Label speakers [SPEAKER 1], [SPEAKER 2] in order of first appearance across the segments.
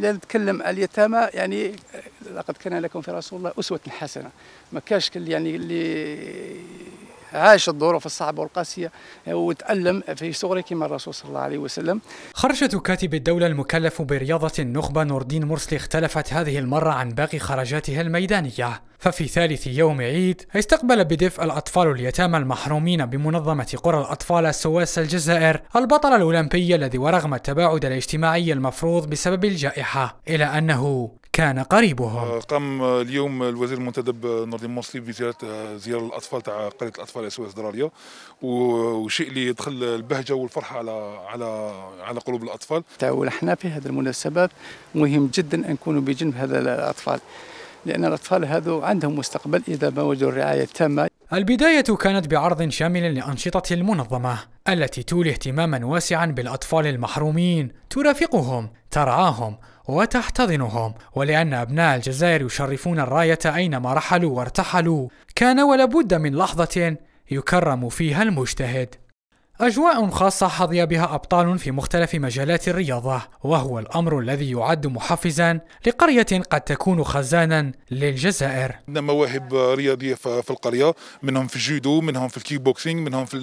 [SPEAKER 1] اذا نتكلم اليتامى يعني لقد كان لكم في رسول الله اسوه حسنه ما كاش يعني اللي عاش الظروف الصعبة والقاسية وتألم في صغره كما الرسول صلى الله عليه وسلم
[SPEAKER 2] خرجة كاتب الدولة المكلف برياضة النخبة نور الدين مرسلي اختلفت هذه المرة عن باقي خرجاتها الميدانية ففي ثالث يوم عيد استقبل بدفء الأطفال اليتامى المحرومين بمنظمة قرى الأطفال السواس الجزائر البطل الأولمبي الذي ورغم التباعد الاجتماعي المفروض بسبب الجائحة إلى أنه كان قريبهم
[SPEAKER 3] آه، قام اليوم الوزير المنتدب نوردين موصلي بزياره زياره الاطفال تاع قريه الاطفال سواس دراريا وشيء اللي يدخل البهجه والفرحه على على على قلوب الاطفال.
[SPEAKER 1] تاول احنا في هذه المناسبات مهم جدا ان نكونوا بجنب هذا الاطفال. لأن الأطفال هذو عندهم مستقبل إذا ما وجدوا الرعاية التامة
[SPEAKER 2] البداية كانت بعرض شامل لأنشطة المنظمة التي تولي اهتماما واسعا بالأطفال المحرومين ترافقهم ترعاهم وتحتضنهم ولأن أبناء الجزائر يشرفون الراية أينما رحلوا وارتحلوا كان ولابد من لحظة يكرم فيها المجتهد أجواء خاصة حظي بها أبطال في مختلف مجالات الرياضة، وهو الأمر الذي يعد محفزا لقرية قد تكون خزانا للجزائر.
[SPEAKER 3] عندنا مواهب رياضية في القرية، منهم في الجودو، منهم في الكيك بوكسينج، منهم في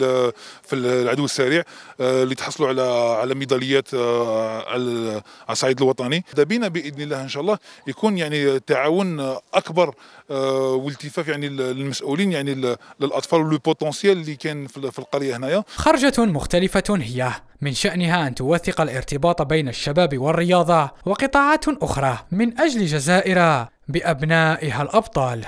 [SPEAKER 3] في العدو السريع، آه، اللي تحصلوا على على ميداليات آه، على الصعيد الوطني. بينا بإذن الله إن شاء الله يكون يعني تعاون أكبر آه، والتفاف يعني للمسؤولين يعني للأطفال والبوتنسيال اللي كان في القرية هنايا.
[SPEAKER 2] خرج مختلفة هي من شأنها أن توثق الارتباط بين الشباب والرياضة وقطاعات أخرى من أجل جزائر بأبنائها الأبطال